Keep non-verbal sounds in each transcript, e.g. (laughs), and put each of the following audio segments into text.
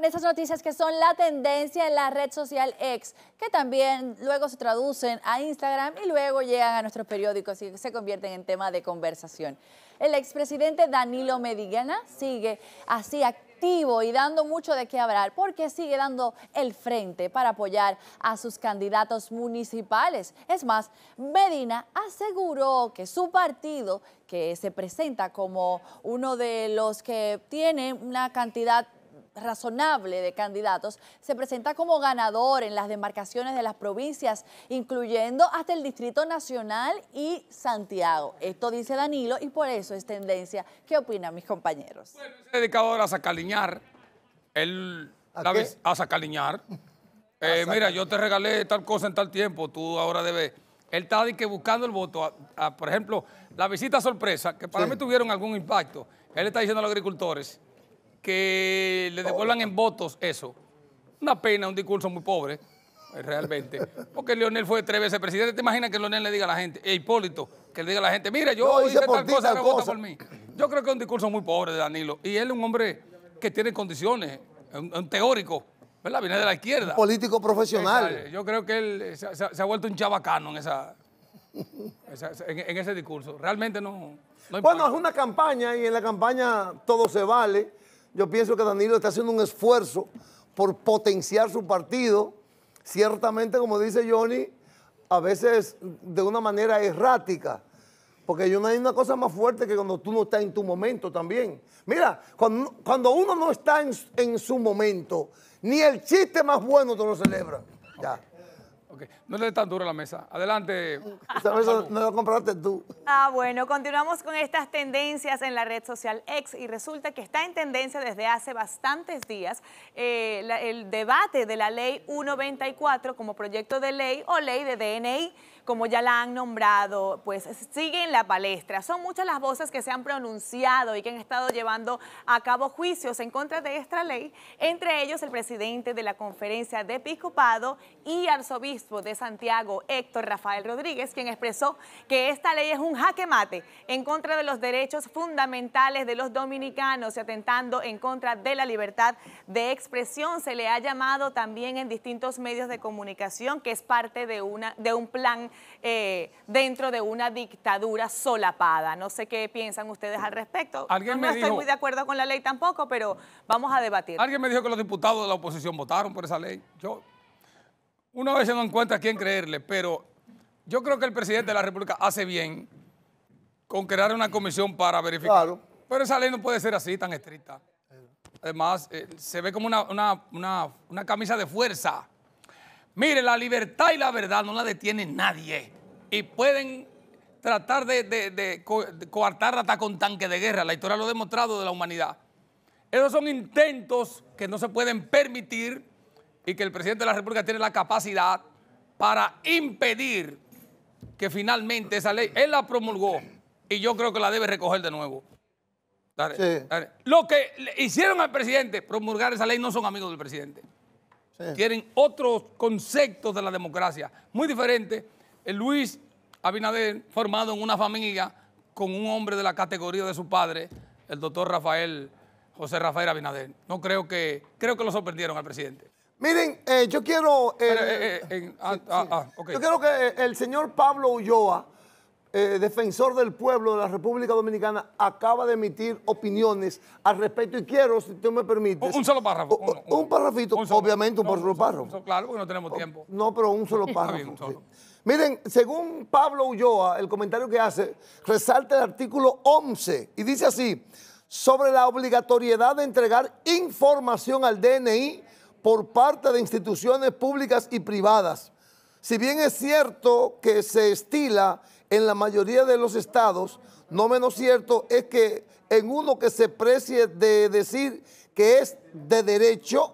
con esas noticias que son la tendencia en la red social ex, que también luego se traducen a Instagram y luego llegan a nuestros periódicos y se convierten en tema de conversación. El expresidente Danilo Medina sigue así activo y dando mucho de qué hablar porque sigue dando el frente para apoyar a sus candidatos municipales. Es más, Medina aseguró que su partido, que se presenta como uno de los que tiene una cantidad razonable de candidatos, se presenta como ganador en las demarcaciones de las provincias, incluyendo hasta el Distrito Nacional y Santiago. Esto dice Danilo y por eso es tendencia. ¿Qué opinan mis compañeros? Bueno, se ha dedicado a sacaliñar. Él, ¿A, vez, a sacaliñar. (laughs) Eh, mira, yo te regalé tal cosa en tal tiempo, tú ahora debes. Él está que buscando el voto. por ejemplo, la visita sorpresa, que para mí tuvieron algún impacto. Él está diciendo a los agricultores, que le devuelvan en votos eso. Una pena, un discurso muy pobre, eh, realmente. Porque Leonel fue tres veces presidente. ¿Te imaginas que Leonel le diga a la gente, e Hipólito, que le diga a la gente, mira, yo hice, tal cosa, por mí? Yo creo que es un discurso muy pobre de Danilo. Y él es un hombre que tiene condiciones, un, un teórico, ¿verdad? Viene de la izquierda. Un político profesional. Eh, yo creo que él eh, se, ha vuelto un chabacano en esa, en, ese discurso. Realmente no. no bueno, es una campaña y en la campaña todo se vale. Yo pienso que Danilo está haciendo un esfuerzo por potenciar su partido. Ciertamente, como dice Johnny, a veces de una manera errática. Porque yo no hay una cosa más fuerte que cuando tú no estás en tu momento también. Mira, cuando, uno no está en, en, su momento, ni el chiste más bueno te lo celebra. Ya. No le tan duro la mesa. Adelante. mesa no la compraste tú. Ah, bueno, continuamos con estas tendencias en la red social X y resulta que está en tendencia desde hace bastantes días eh, el debate de la ley 194 como proyecto de ley o ley de DNI como ya la han nombrado, pues sigue en la palestra. Son muchas las voces que se han pronunciado y que han estado llevando a cabo juicios en contra de esta ley, entre ellos el presidente de la Conferencia de Episcopado y arzobispo de Santiago, Héctor Rafael Rodríguez, quien expresó que esta ley es un jaque mate en contra de los derechos fundamentales de los dominicanos y atentando en contra de la libertad de expresión. Se le ha llamado también en distintos medios de comunicación que es parte de, una, de un plan eh, dentro de una dictadura solapada. No sé qué piensan ustedes al respecto. ¿Alguien no, estoy muy de acuerdo con la ley tampoco, pero vamos a debatir. Alguien me dijo que los diputados de la oposición votaron por esa ley. Yo, una vez no encuentra quién creerle, pero yo creo que el presidente de la República hace bien con crear una comisión para verificar. Pero esa ley no puede ser así, tan estricta. Además, eh, se ve como una camisa de fuerza. Mire, la libertad y la verdad no la detiene nadie. Y pueden tratar de, coartarla hasta con tanque de guerra. La historia lo ha demostrado de la humanidad. Esos son intentos que no se pueden permitir y que el presidente de la República tiene la capacidad para impedir que finalmente esa ley, él la promulgó y yo creo que la debe recoger de nuevo. Lo que hicieron al presidente, promulgar esa ley, no son amigos del presidente. Quieren tienen otros conceptos de la democracia, muy diferente. Luis Abinader, formado en una familia con un hombre de la categoría de su padre, el doctor Rafael, José Rafael Abinader. No creo que, creo que lo sorprendieron al presidente. Miren, eh, yo quiero... Yo quiero que eh, el señor Pablo Ulloa eh, defensor del pueblo de la República Dominicana acaba de emitir opiniones al respecto y quiero, si tú me permite... Un, solo párrafo. un, párrafito, obviamente, un solo párrafo. claro, porque no tenemos oh, tiempo. No, pero un solo (laughs) párrafo. Miren, según Pablo Ulloa, el comentario que hace, resalta el artículo 11 y dice así, sobre la obligatoriedad de entregar información al DNI por parte de instituciones públicas y privadas. Si bien es cierto que se estila en la mayoría de los estados, no menos cierto es que en uno que se precie de decir que es de derecho,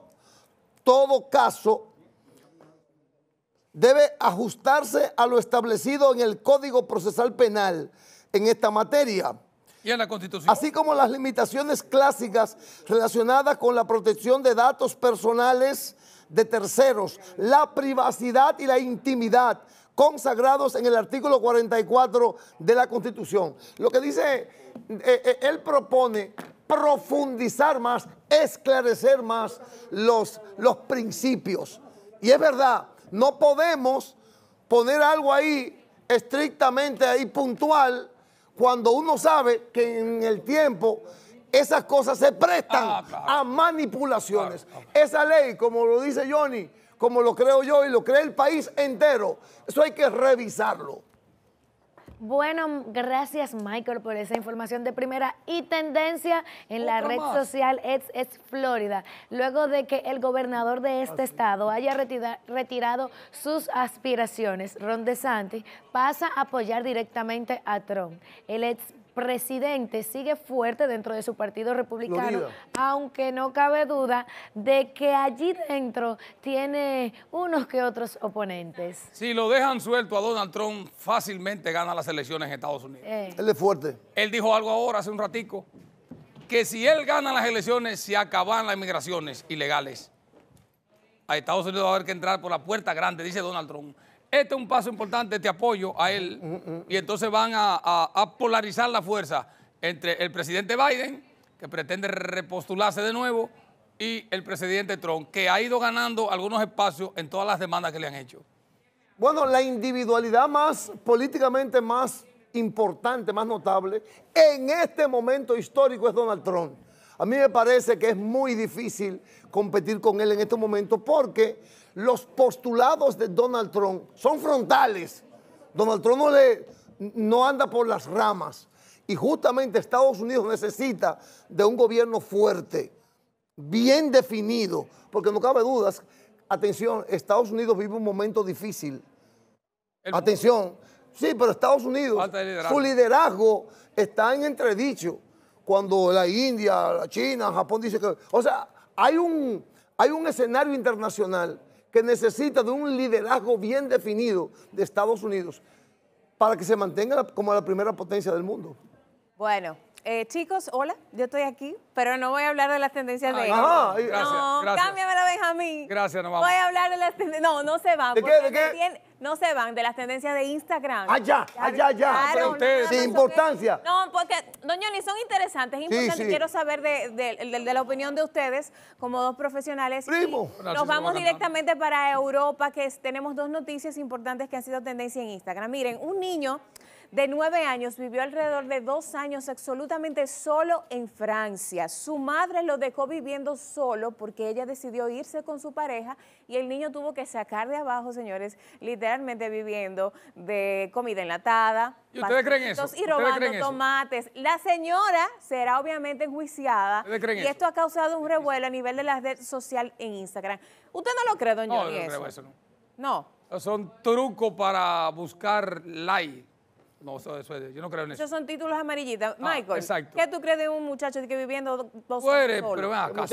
todo caso debe ajustarse a lo establecido en el Código Procesal Penal en esta materia. ¿Y en la Constitución? Así como las limitaciones clásicas relacionadas con la protección de datos personales de terceros, la privacidad y la intimidad, consagrados en el artículo 44 de la Constitución. Lo que dice, eh, eh, él propone profundizar más, esclarecer más los, los principios. Y es verdad, no podemos poner algo ahí estrictamente ahí puntual cuando uno sabe que en el tiempo esas cosas se prestan ah, a manipulaciones. Esa ley, como lo dice Johnny, como lo creo yo y lo cree el país entero. Eso hay que revisarlo. Bueno, gracias Michael por esa información de primera y tendencia en la red social ex, Florida, luego de que el gobernador de este estado haya retirado sus aspiraciones, Ron DeSantis pasa a apoyar directamente a Trump. El ex presidente sigue fuerte dentro de su partido republicano, aunque no cabe duda de que allí dentro tiene unos que otros oponentes. Si lo dejan suelto a Donald Trump, fácilmente gana las elecciones en Estados Unidos. Eh. Él es fuerte. Él dijo algo ahora, hace un ratico, que si él gana las elecciones, se acaban las inmigraciones ilegales. A Estados Unidos va a haber que entrar por la puerta grande, dice Donald Trump. Este es un paso importante, te apoyo a él. Mm, mm, mm, y entonces van a, a, polarizar la fuerza entre el presidente Biden, que pretende repostularse de nuevo, y el presidente Trump, que ha ido ganando algunos espacios en todas las demandas que le han hecho. Bueno, la individualidad más políticamente más importante, más notable, en este momento histórico es Donald Trump. A mí me parece que es muy difícil competir con él en este momento porque los postulados de Donald Trump son frontales. Donald Trump no, anda por las ramas. Y justamente Estados Unidos necesita de un gobierno fuerte, bien definido, porque no cabe dudas. Atención, Estados Unidos vive un momento difícil. Atención. Sí, pero Estados Unidos, su liderazgo está en entredicho cuando la India, la China, Japón dice que... O sea, hay un, hay un escenario internacional que necesita de un liderazgo bien definido de Estados Unidos para que se mantenga como la primera potencia del mundo. Bueno, eh, chicos, hola, yo estoy aquí, pero no voy a hablar de las tendencias ah, de Instagram. no, gracias. Benjamín. Gracias, no vamos. Voy a hablar de las tendencias. No, no se van. ¿De qué? no se van, de las tendencias de Instagram. Allá, allá, allá. Sin importancia. no, porque, doña son interesantes. Es importante. Quiero saber de, la opinión de ustedes como dos profesionales. Primo. nos vamos directamente para Europa, que tenemos dos noticias importantes que han sido tendencia en Instagram. Miren, un niño de nueve años vivió alrededor de dos años absolutamente solo en Francia. Su madre lo dejó viviendo solo porque ella decidió irse con su pareja y el niño tuvo que sacar de abajo, señores, literalmente viviendo de comida enlatada. ¿Y ustedes creen eso? Y robando tomates. La señora será obviamente enjuiciada y esto ha causado un revuelo a nivel de la red social en Instagram. ¿Usted no lo cree, doña Johnny? No, no, creo eso, no. no. Son trucos para buscar like. No, eso, yo no creo en eso. Esos son títulos amarillitos. Ah, Michael, ¿qué tú crees de un muchacho que viviendo dos Puede, solo? Pero acá,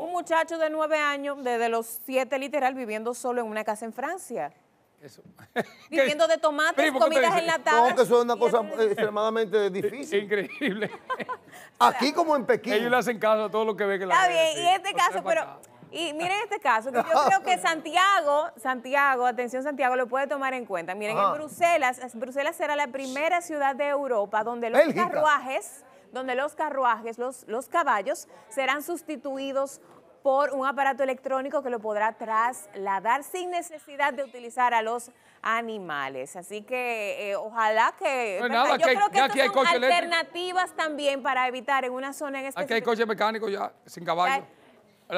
Un muchacho de nueve años, desde los siete literal, viviendo solo en una casa en Francia. Eso. (laughs) Viviendo de tomates, y comidas enlatadas. No, que eso es una cosa extremadamente (laughs) difícil. Increíble. Aquí como en Pekín. Ellos le hacen caso a todo lo que ve que la Está bien, y este caso, pero... Y miren este caso, que yo creo que (laughs) Santiago, Santiago, atención Santiago, lo puede tomar en cuenta. Miren, en Bruselas, Bruselas será la primera ciudad de Europa donde los carruajes, donde los carruajes, los, los caballos, serán sustituidos por un aparato electrónico que lo podrá trasladar sin necesidad de utilizar a los animales. Así que eh, ojalá que... yo creo que, son alternativas también para evitar en una zona en específico... Aquí hay coches mecánicos ya, sin caballo en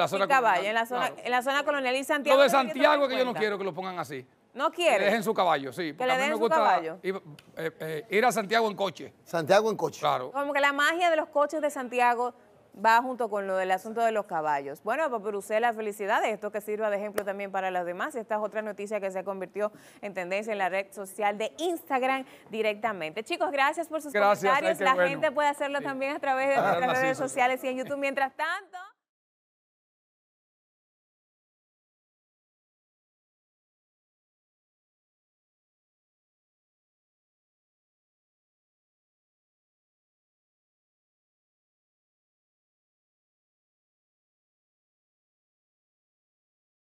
la zona, en colonial y Santiago. Lo de Santiago que yo no quiero que lo pongan así. ¿No quiere? dejen su caballo, sí. Que le dejen me gusta caballo. Eh, eh, eh, ir, a Santiago en coche. Santiago en coche. Claro. Como que la magia de los coches de Santiago va junto con lo del asunto de los caballos. Bueno, pues Bruselas, felicidades. Esto que sirva de ejemplo también para los demás. Esta es otra noticia que se convirtió en tendencia en la red social de Instagram directamente. Chicos, gracias por sus comentarios. La gente puede hacerlo también a través de nuestras redes sociales y en YouTube. Mientras tanto...